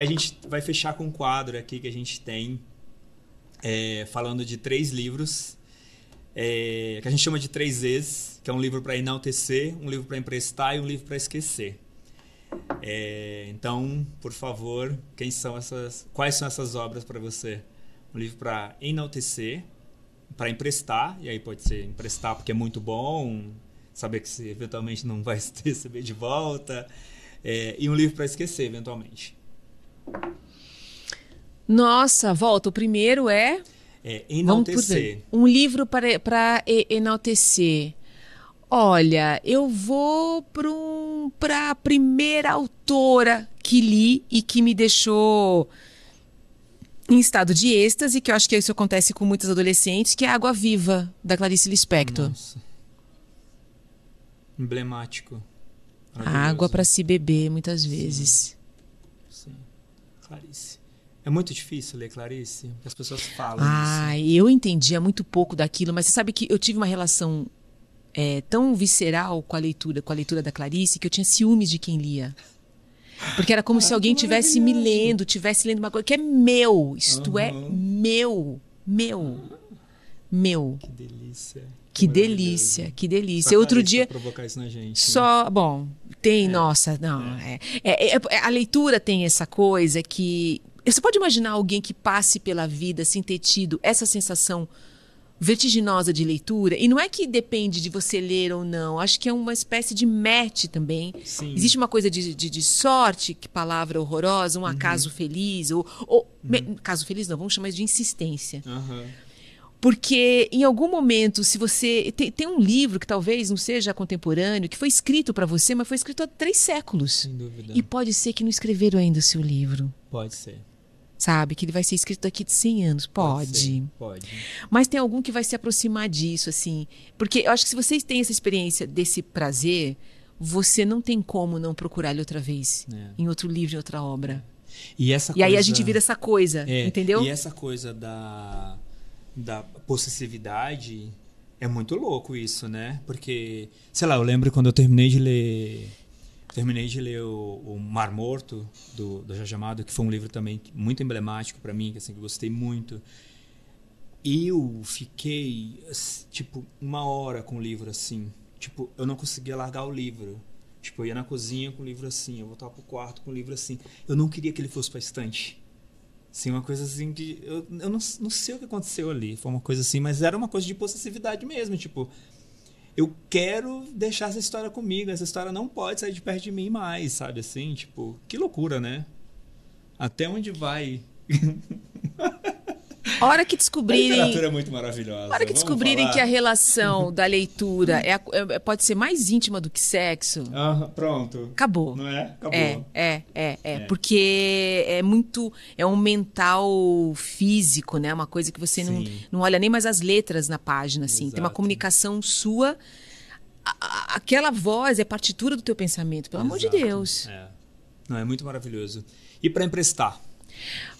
A gente vai fechar com um quadro aqui que a gente tem é, falando de três livros é, que a gente chama de três Zs, que é um livro para enaltecer, um livro para emprestar e um livro para esquecer. É, então, por favor, quem são essas? Quais são essas obras para você? Um livro para enaltecer, para emprestar e aí pode ser emprestar porque é muito bom, saber que você eventualmente não vai receber de volta é, e um livro para esquecer eventualmente. Nossa, volta. O primeiro é. É enaltecer. Um livro para, enaltecer. Olha, eu vou para um, a primeira autora que li e que me deixou em estado de êxtase, que eu acho que isso acontece com muitos adolescentes, que é Água Viva, da Clarice Lispector. Nossa. Emblemático. Água para se beber, muitas vezes. Sim. Sim. Clarice. É muito difícil ler Clarice? As pessoas falam ah, isso. eu entendia é muito pouco daquilo, mas você sabe que eu tive uma relação é, tão visceral com a leitura, com a leitura da Clarice, que eu tinha ciúmes de quem lia. Porque era como ah, se alguém tivesse me lendo, tivesse lendo uma coisa que é meu, isto uhum. é meu, meu, meu. Que delícia. Que, que delícia, que delícia. Só Outro dia provocar isso na gente. Só, né? bom, tem, é. nossa, não. É. É. É, é. é, a leitura tem essa coisa que. Você pode imaginar alguém que passe pela vida sem ter tido essa sensação vertiginosa de leitura? E não é que depende de você ler ou não, acho que é uma espécie de match também. Sim. Existe uma coisa de, de, de, sorte, que palavra horrorosa, um uhum. acaso uhum. feliz, ou. ou uhum. me, caso feliz não, vamos chamar de insistência. Uhum porque em algum momento, se você. Tem, tem um livro que talvez não seja contemporâneo, que foi escrito para você, mas foi escrito há três séculos. Sem dúvida. E pode ser que não escreveram ainda o seu livro. Pode ser sabe? Que ele vai ser escrito daqui de 100 anos. Pode. Pode, pode. Mas tem algum que vai se aproximar disso, assim. Porque eu acho que se vocês têm essa experiência desse prazer, você não tem como não procurar ele outra vez. É. Em outro livro, em outra obra. É. E, essa e coisa... aí a gente vira essa coisa, é. entendeu? E essa coisa da da possessividade, é muito louco isso, né? Porque, sei lá, eu lembro quando eu terminei de ler. Terminei de ler o, o Mar Morto, do, do já chamado que foi um livro também muito emblemático para mim, que, assim, que eu gostei muito. Eu fiquei, tipo, uma hora com o livro assim. Tipo, eu não conseguia largar o livro. Tipo, eu ia na cozinha com o livro assim, eu voltava pro quarto com o livro assim. Eu não queria que ele fosse pra estante. Sim, uma coisa assim que. Eu, eu não, não sei o que aconteceu ali. Foi uma coisa assim, mas era uma coisa de possessividade mesmo. Tipo, eu quero deixar essa história comigo. Essa história não pode sair de perto de mim mais, sabe? Assim, tipo, que loucura, né? Até onde vai hora que descobrirem. A literatura é muito maravilhosa. hora que descobrirem falar. que a relação da leitura é, é, é, pode ser mais íntima do que sexo. Ah, pronto. Acabou. Não é? Acabou. É, é, é, é, é, Porque é muito. É um mental físico, né? Uma coisa que você não, não olha nem mais as letras na página, assim. Exato. Tem uma comunicação sua. aquela voz é partitura do teu pensamento, pelo Exato. amor de Deus. É. Não, é muito maravilhoso. E para emprestar?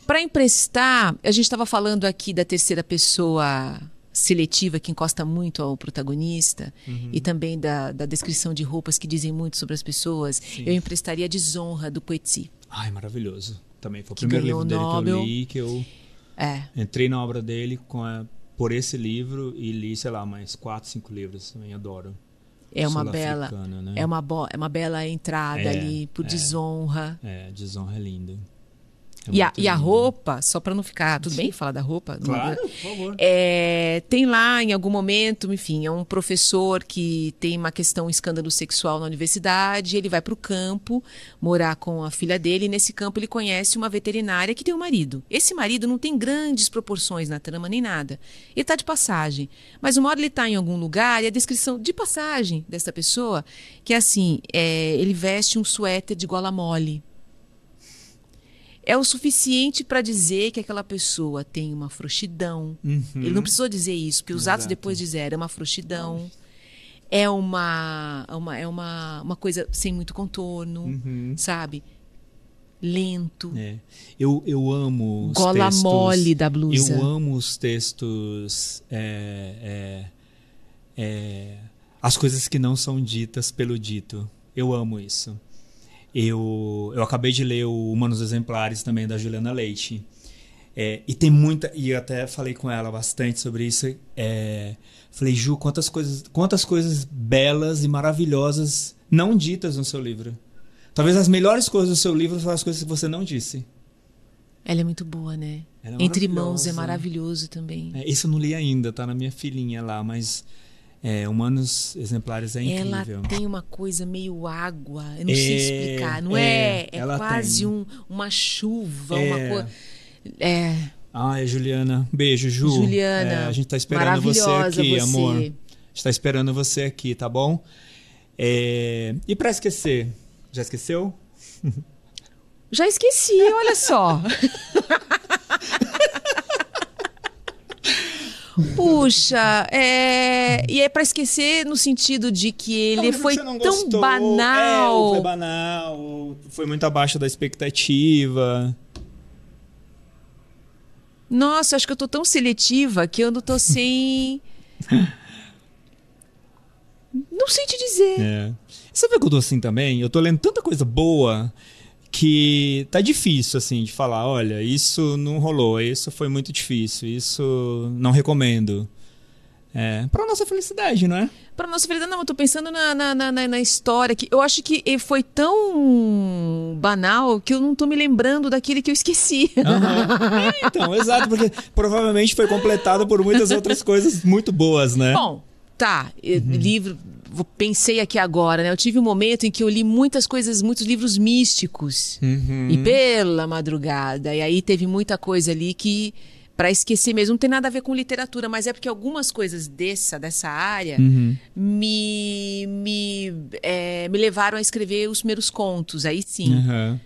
Para emprestar, a gente estava falando aqui da terceira pessoa seletiva que encosta muito ao protagonista uhum. e também da, da, descrição de roupas que dizem muito sobre as pessoas. Sim. Eu emprestaria a Desonra do Poetsi. Ai, maravilhoso. Também foi o que primeiro livro dele Nobel. que eu li, que eu é. entrei na obra dele a, por esse livro e li, sei lá, mais quatro, cinco livros. Também adoro. É uma bela, né? é uma é uma bela entrada é, ali por é, desonra. É, desonra é linda. É e, a, e a, roupa, só para não ficar. Tudo bem falar da roupa? Claro, por favor. É, tem lá, em algum momento, enfim, é um professor que tem uma questão, um escândalo sexual na universidade. Ele vai para o campo morar com a filha dele. E nesse campo, ele conhece uma veterinária que tem um marido. Esse marido não tem grandes proporções na trama nem nada. Ele está de passagem. Mas uma hora ele está em algum lugar e a descrição de passagem dessa pessoa, que é assim: é, ele veste um suéter de gola mole é o suficiente para dizer que aquela pessoa tem uma frouxidão. Uhum. Ele não precisou dizer isso, porque os Exato. atos depois disseram é uma frouxidão. É uma, é uma, é uma, uma coisa sem muito contorno, uhum. sabe? lento. É. Eu, eu amo os Gola textos, mole da blusa. Eu amo os textos. É, é, é as coisas que não são ditas pelo dito. Eu amo isso. Eu, eu acabei de ler o Humanos Exemplares também da Juliana Leite. É, e tem muita. E eu até falei com ela bastante sobre isso. É, falei, Ju, quantas coisas, quantas coisas belas e maravilhosas não ditas no seu livro. Talvez as melhores coisas do seu livro são as coisas que você não disse. Ela é muito boa, né? É Entre mãos é maravilhoso também. É, esse eu não li ainda, tá na minha filhinha lá, mas é, humanos exemplares é incrível. Ela tem uma coisa meio água, eu não é, sei explicar, não é? É, é quase tem. um, uma chuva, é. uma coisa. É. Ah, é Juliana. Beijo, Ju. Juliana. É, a gente está esperando você aqui, você. amor. A gente está esperando você aqui, tá bom? É, e para esquecer, já esqueceu? Já esqueci, olha só. Puxa, é... e é para esquecer no sentido de que ele é foi tão gostou, banal. É, foi banal, foi muito abaixo da expectativa. Nossa, acho que eu tô tão seletiva que eu não tô sem. não sei te dizer. É. Sabe o que eu tô assim também? Eu tô lendo tanta coisa boa que tá difícil, assim, de falar, olha, isso não rolou, isso foi muito difícil, isso não recomendo. É, pra nossa felicidade, não é? Pra nossa felicidade, não, eu tô pensando na, na, na, na história que eu acho que foi tão banal que eu não tô me lembrando daquele que eu esqueci. Uhum. é, então, exato, porque provavelmente foi completado por muitas outras coisas muito boas, né? Bom, tá, uhum. livro pensei aqui agora, né? Eu tive um momento em que eu li muitas coisas, muitos livros místicos. Uhum. E pela madrugada. E aí teve muita coisa ali que para esquecer mesmo. Não tem nada a ver com literatura, mas é porque algumas coisas dessa, dessa área uhum. me, me, é, me levaram a escrever os primeiros contos. Aí sim. Uhum.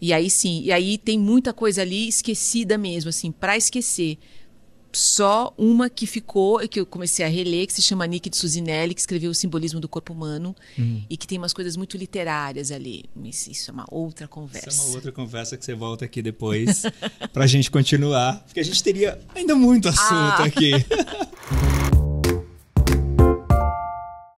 E aí sim. E aí tem muita coisa ali esquecida mesmo, assim, para esquecer só uma que ficou, que eu comecei a reler, que se chama Nick de Suzinelli, que escreveu O Simbolismo do Corpo Humano, hum. e que tem umas coisas muito literárias ali. Mas isso é uma outra conversa. Isso é uma outra conversa que você volta aqui depois pra gente continuar, porque a gente teria ainda muito ah! assunto ah. aqui.